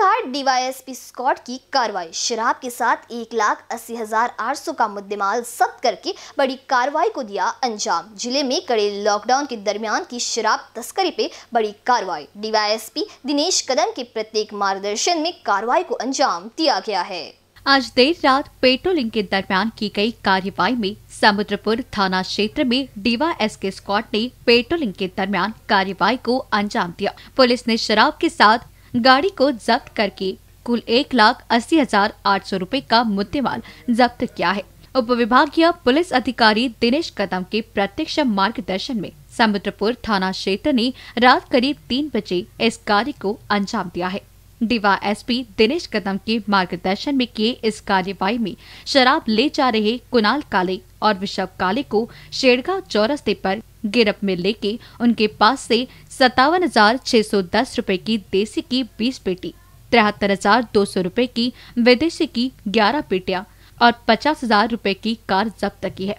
Panighat DYSP Scott की कार्रवाई शराब के साथ एक लाख अस्सी हजार आठ सौ का मुद्देमाल जब्त करके बड़ी कार्रवाई को दिया अंजाम जिले में कड़े लॉकडाउन के दरमियान की शराब तस्करी पे बड़ी कार्रवाई डीवाईएसपी दिनेश कदम के प्रत्येक मार्गदर्शन में कार्रवाई को अंजाम दिया गया है आज देर रात पेट्रोलिंग के दरमियान की गई कार्यवाही में समुद्रपुर थाना क्षेत्र में डीवा एस के स्क्वाड ने पेट्रोलिंग के दरमियान कार्यवाही को अंजाम दिया पुलिस ने शराब के साथ गाड़ी को जब्त करके कुल एक लाख अस्सी हजार आठ सौ रूपए का मुद्देमाल जब्त किया है उप विभागीय पुलिस अधिकारी दिनेश कदम के प्रत्यक्ष मार्गदर्शन में समुद्रपुर थाना क्षेत्र ने रात करीब तीन बजे इस कार्य को अंजाम दिया है डीवा एसपी दिनेश कदम के मार्गदर्शन में किए इस कार्यवाही में शराब ले जा रहे कुणाल काले और विशव काले को शेड़गा चौरस्ते पर गिरफ्त में लेके उनके पास से सत्तावन हजार छह सौ दस रूपए की देसी की बीस पेटी तिहत्तर हजार दो सौ रूपए की विदेशी की ग्यारह पेटियां और पचास हजार रूपए की कार जब्त की है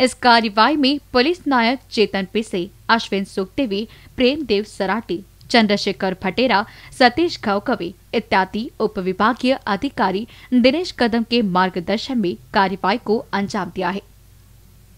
इस कार्रवाई में पुलिस नायक चेतन पिसे अश्विन सुखदेवी प्रेमदेव सराटी चंद्रशेखर भटेरा सतीश घावकवे इत्यादि उप विभागीय अधिकारी दिनेश कदम के मार्गदर्शन में कार्रवाई को अंजाम दिया है